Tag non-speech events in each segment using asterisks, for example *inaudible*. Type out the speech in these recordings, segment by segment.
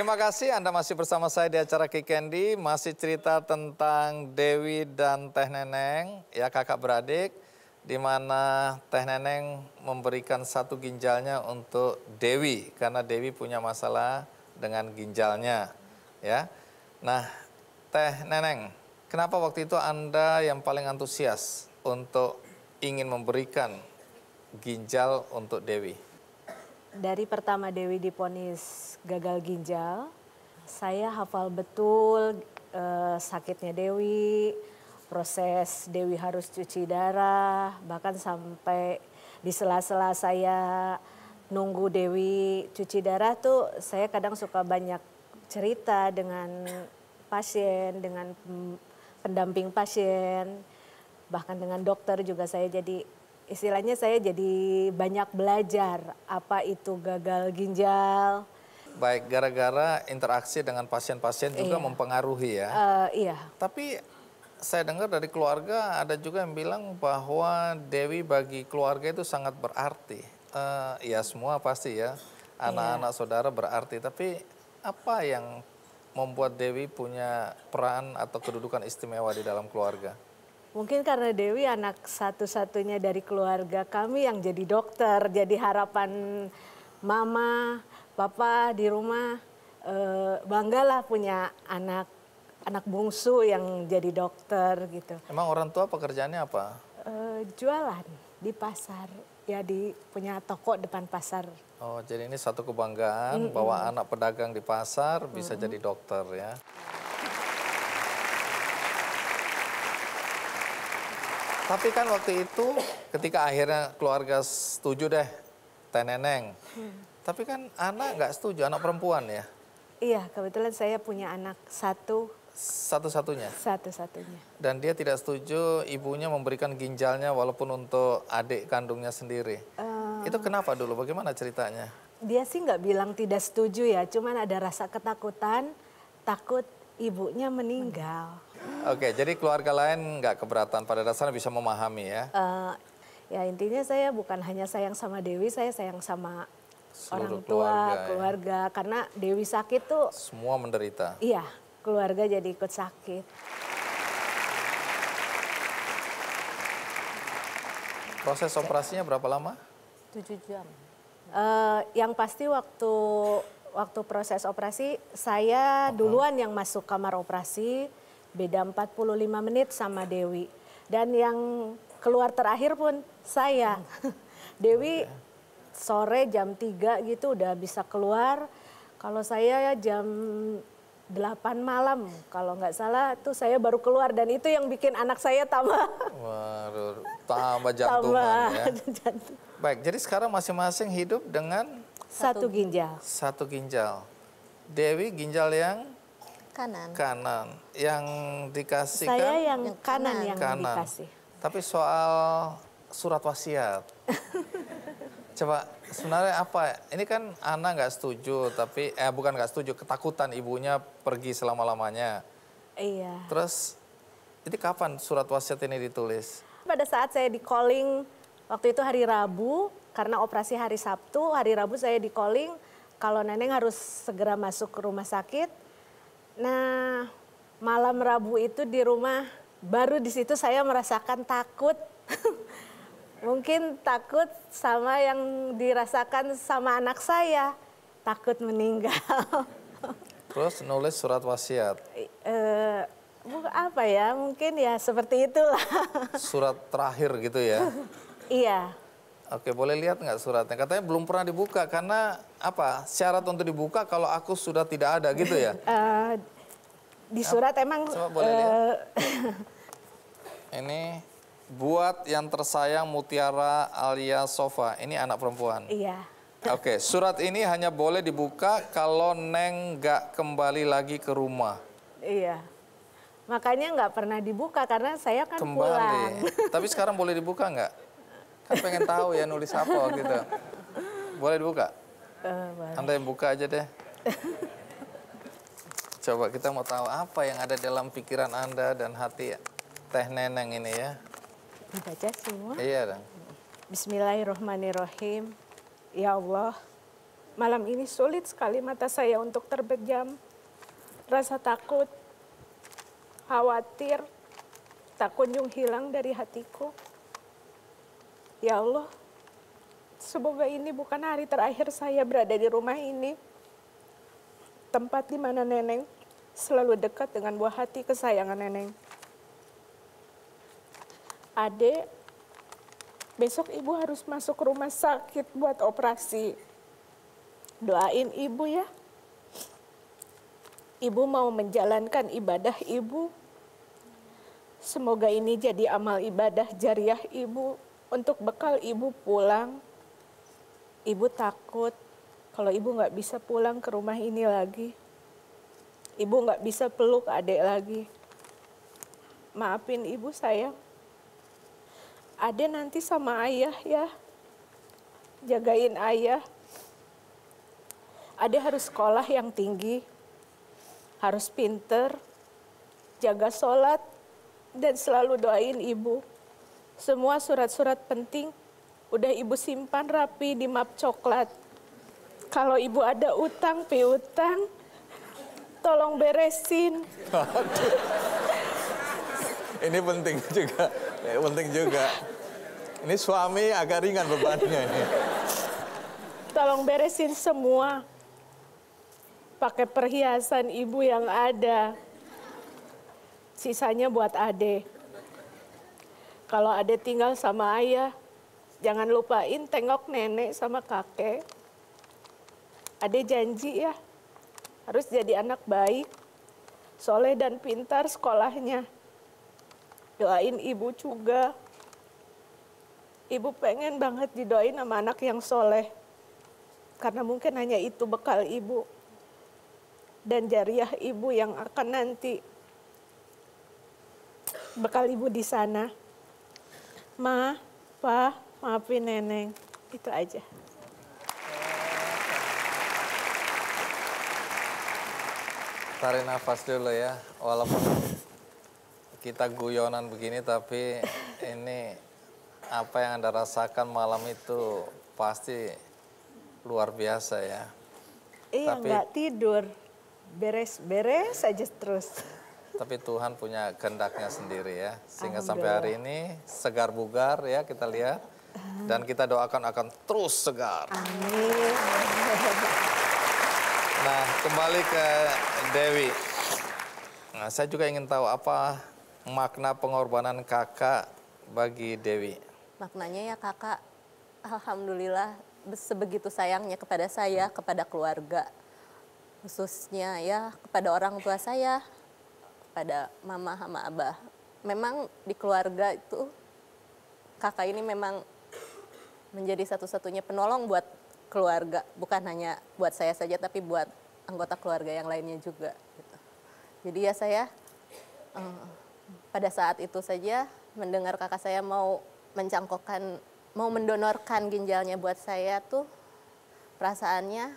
Terima kasih Anda masih bersama saya di acara Kikendi. Masih cerita tentang Dewi dan Teh Neneng, ya kakak beradik. Di mana Teh Neneng memberikan satu ginjalnya untuk Dewi. Karena Dewi punya masalah dengan ginjalnya. ya. Nah, Teh Neneng, kenapa waktu itu Anda yang paling antusias untuk ingin memberikan ginjal untuk Dewi? dari pertama Dewi diponis gagal ginjal, saya hafal betul eh, sakitnya Dewi, proses Dewi harus cuci darah, bahkan sampai di sela-sela saya nunggu Dewi cuci darah tuh saya kadang suka banyak cerita dengan pasien, dengan pendamping pasien, bahkan dengan dokter juga saya jadi istilahnya saya jadi banyak belajar apa itu gagal ginjal. Baik, gara-gara interaksi dengan pasien-pasien juga iya. mempengaruhi ya. Uh, iya. Tapi saya dengar dari keluarga ada juga yang bilang bahwa Dewi bagi keluarga itu sangat berarti. Uh, ya semua pasti ya, iya. anak-anak iya. saudara berarti. Tapi apa yang membuat Dewi punya peran atau kedudukan istimewa di dalam keluarga? Mungkin karena Dewi anak satu-satunya dari keluarga kami yang jadi dokter, jadi harapan mama, papa di rumah eh, banggalah punya anak anak bungsu yang jadi dokter gitu. Emang orang tua pekerjaannya apa? Eh, jualan di pasar ya di punya toko depan pasar. Oh, jadi ini satu kebanggaan mm -mm. bahwa anak pedagang di pasar bisa mm -mm. jadi dokter ya. Tapi kan waktu itu ketika akhirnya keluarga setuju deh Teneneng. Hmm. Tapi kan anak nggak setuju, anak perempuan ya? Iya, kebetulan saya punya anak satu. Satu-satunya? Satu-satunya. Dan dia tidak setuju ibunya memberikan ginjalnya walaupun untuk adik kandungnya sendiri. Um, itu kenapa dulu, bagaimana ceritanya? Dia sih nggak bilang tidak setuju ya, cuman ada rasa ketakutan, takut ibunya meninggal. Hmm Oke, okay, jadi keluarga lain nggak keberatan pada dasarnya bisa memahami ya? Uh, ya intinya saya bukan hanya sayang sama Dewi, saya sayang sama Seluruh orang tua, keluarga, ya. keluarga. Ya. Karena Dewi sakit tuh... Semua menderita? Iya, keluarga jadi ikut sakit. Proses operasinya berapa lama? Tujuh jam. Uh, yang pasti waktu waktu proses operasi, saya duluan yang masuk kamar operasi Beda 45 menit sama Dewi. Dan yang keluar terakhir pun saya. Hmm. *laughs* Dewi okay. sore jam 3 gitu udah bisa keluar. Kalau saya ya jam 8 malam kalau nggak salah tuh saya baru keluar dan itu yang bikin anak saya tambah *laughs* Wah, tambah jantungan tambah ya. *laughs* jantung. Baik, jadi sekarang masing-masing hidup dengan satu ginjal. Satu ginjal. Dewi ginjal yang Kanan. Kanan. Yang dikasih Saya kan? yang, kanan, yang kanan. dikasih. Tapi soal surat wasiat. *laughs* Coba sebenarnya apa? Ini kan Ana nggak setuju, tapi eh bukan nggak setuju, ketakutan ibunya pergi selama lamanya. Iya. Terus jadi kapan surat wasiat ini ditulis? Pada saat saya di calling waktu itu hari Rabu karena operasi hari Sabtu, hari Rabu saya di calling kalau neneng harus segera masuk ke rumah sakit Nah, malam Rabu itu di rumah baru di situ saya merasakan takut. *laughs* Mungkin takut sama yang dirasakan sama anak saya, takut meninggal. *laughs* Terus nulis surat wasiat. Eh, apa ya? Mungkin ya seperti itulah. Surat terakhir gitu ya. *laughs* iya. Oke, boleh lihat nggak suratnya? Katanya belum pernah dibuka karena apa? Syarat untuk dibuka kalau aku sudah tidak ada gitu ya? uh, *laughs* di surat ya, emang. Coba boleh uh, lihat. Eh, *laughs* ini buat yang tersayang Mutiara Alia Sofa. Ini anak perempuan. Iya. Oke, surat ini hanya boleh dibuka kalau Neng nggak kembali lagi ke rumah. Iya. Makanya nggak pernah dibuka karena saya kan kembali. pulang. Tapi sekarang boleh dibuka nggak? Kan pengen tahu ya nulis apa gitu. Boleh dibuka? Uh, boleh. Anda yang buka aja deh. Coba kita mau tahu apa yang ada dalam pikiran Anda dan hati Teh Neneng ini ya. Dibaca semua. Iya dong. Bismillahirrahmanirrahim. Ya Allah, malam ini sulit sekali mata saya untuk terbejam. Rasa takut, khawatir, tak kunjung hilang dari hatiku. Ya Allah, semoga ini bukan hari terakhir saya berada di rumah ini. Tempat di mana Neneng selalu dekat dengan buah hati kesayangan Neneng. Ade, besok ibu harus masuk rumah sakit buat operasi. Doain ibu ya. Ibu mau menjalankan ibadah ibu. Semoga ini jadi amal ibadah jariah ibu untuk bekal ibu pulang, ibu takut kalau ibu nggak bisa pulang ke rumah ini lagi. Ibu nggak bisa peluk adik lagi. Maafin ibu sayang. Ade nanti sama ayah ya. Jagain ayah. Ade harus sekolah yang tinggi. Harus pinter. Jaga sholat. Dan selalu doain ibu semua surat-surat penting udah ibu simpan rapi di map coklat. Kalau ibu ada utang piutang, tolong beresin. ini penting juga, ini penting juga. Ini suami agak ringan bebannya ini. Tolong beresin semua. Pakai perhiasan ibu yang ada. Sisanya buat ade kalau ada tinggal sama ayah, jangan lupain tengok nenek sama kakek. Ada janji ya, harus jadi anak baik, soleh dan pintar sekolahnya. Doain ibu juga. Ibu pengen banget didoain sama anak yang soleh. Karena mungkin hanya itu bekal ibu. Dan jariah ibu yang akan nanti bekal ibu di sana ma, pa, maafin neneng. Itu aja. Tarik nafas dulu ya, walaupun kita guyonan begini tapi ini apa yang Anda rasakan malam itu pasti luar biasa ya. Iya, Tapi... nggak tidur. Beres-beres aja terus tapi Tuhan punya kehendaknya sendiri ya. Sehingga sampai hari ini segar bugar ya kita lihat dan kita doakan akan terus segar. Amin. Nah, kembali ke Dewi. Nah, saya juga ingin tahu apa makna pengorbanan kakak bagi Dewi. Maknanya ya kakak, alhamdulillah sebegitu sayangnya kepada saya, kepada keluarga, khususnya ya kepada orang tua saya, pada mama sama abah. Memang di keluarga itu kakak ini memang menjadi satu-satunya penolong buat keluarga, bukan hanya buat saya saja tapi buat anggota keluarga yang lainnya juga. Gitu. Jadi ya saya um, pada saat itu saja mendengar kakak saya mau mencangkokkan, mau mendonorkan ginjalnya buat saya tuh perasaannya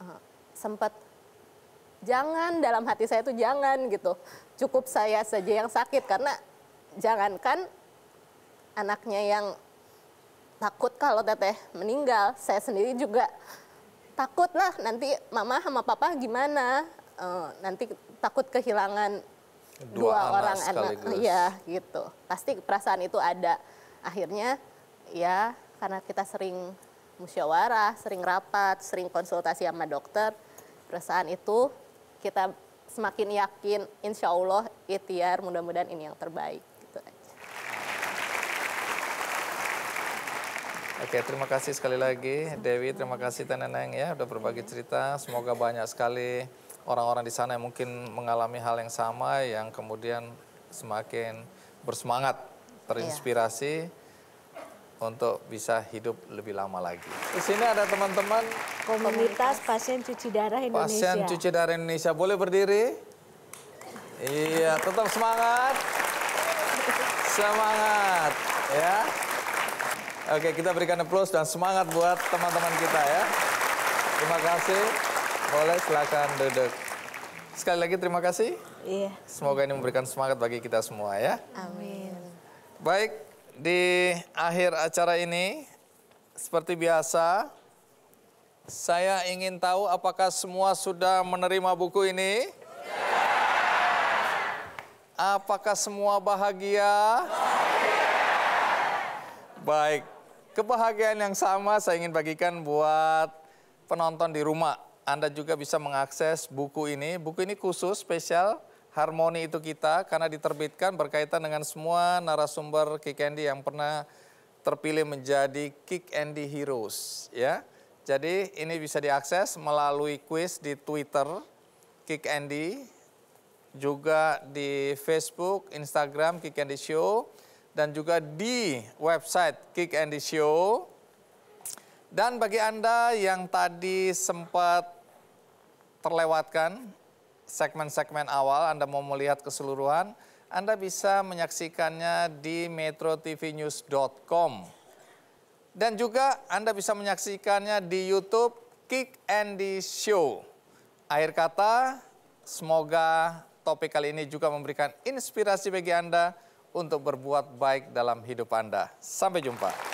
uh, sempat jangan dalam hati saya itu jangan gitu cukup saya saja yang sakit karena jangankan anaknya yang takut kalau teteh meninggal saya sendiri juga takut lah nanti mama sama papa gimana uh, nanti takut kehilangan dua, dua anak orang anak iya gitu pasti perasaan itu ada akhirnya ya karena kita sering musyawarah sering rapat sering konsultasi sama dokter perasaan itu kita semakin yakin insya Allah ikhtiar mudah-mudahan ini yang terbaik. Gitu aja. Oke, terima kasih sekali lagi Dewi, terima kasih Teneneng ya udah berbagi cerita. Semoga banyak sekali orang-orang di sana yang mungkin mengalami hal yang sama yang kemudian semakin bersemangat, iya. terinspirasi. Iya untuk bisa hidup lebih lama lagi. Di sini ada teman-teman komunitas pasien cuci darah Indonesia. Pasien cuci darah Indonesia boleh berdiri? Iya, tetap semangat. Semangat ya. Oke, kita berikan aplaus dan semangat buat teman-teman kita ya. Terima kasih. Boleh silakan duduk. Sekali lagi terima kasih. Iya. Semoga ini memberikan semangat bagi kita semua ya. Amin. Baik, di akhir acara ini, seperti biasa, saya ingin tahu apakah semua sudah menerima buku ini? Apakah semua bahagia? Baik, kebahagiaan yang sama saya ingin bagikan buat penonton di rumah. Anda juga bisa mengakses buku ini. Buku ini khusus, spesial harmoni itu kita karena diterbitkan berkaitan dengan semua narasumber Kick Andy yang pernah terpilih menjadi Kick Andy Heroes ya. Jadi ini bisa diakses melalui quiz di Twitter Kick Andy juga di Facebook, Instagram Kick Andy Show dan juga di website Kick Andy Show. Dan bagi Anda yang tadi sempat terlewatkan segmen-segmen awal Anda mau melihat keseluruhan, Anda bisa menyaksikannya di metrotvnews.com. Dan juga Anda bisa menyaksikannya di YouTube Kick Andy Show. Akhir kata, semoga topik kali ini juga memberikan inspirasi bagi Anda untuk berbuat baik dalam hidup Anda. Sampai jumpa.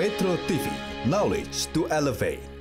Metro TV, knowledge to elevate.